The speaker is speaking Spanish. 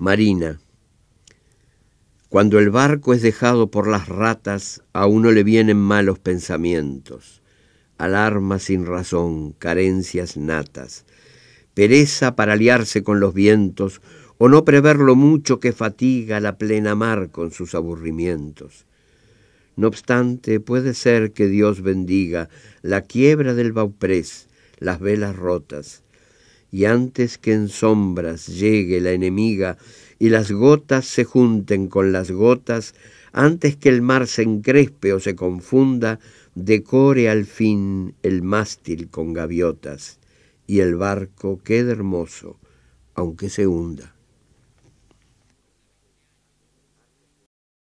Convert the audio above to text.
Marina. Cuando el barco es dejado por las ratas, a uno le vienen malos pensamientos, alarma sin razón, carencias natas, pereza para aliarse con los vientos o no prever lo mucho que fatiga la plena mar con sus aburrimientos. No obstante, puede ser que Dios bendiga la quiebra del bauprés, las velas rotas, y antes que en sombras llegue la enemiga y las gotas se junten con las gotas, antes que el mar se encrespe o se confunda, decore al fin el mástil con gaviotas y el barco quede hermoso, aunque se hunda.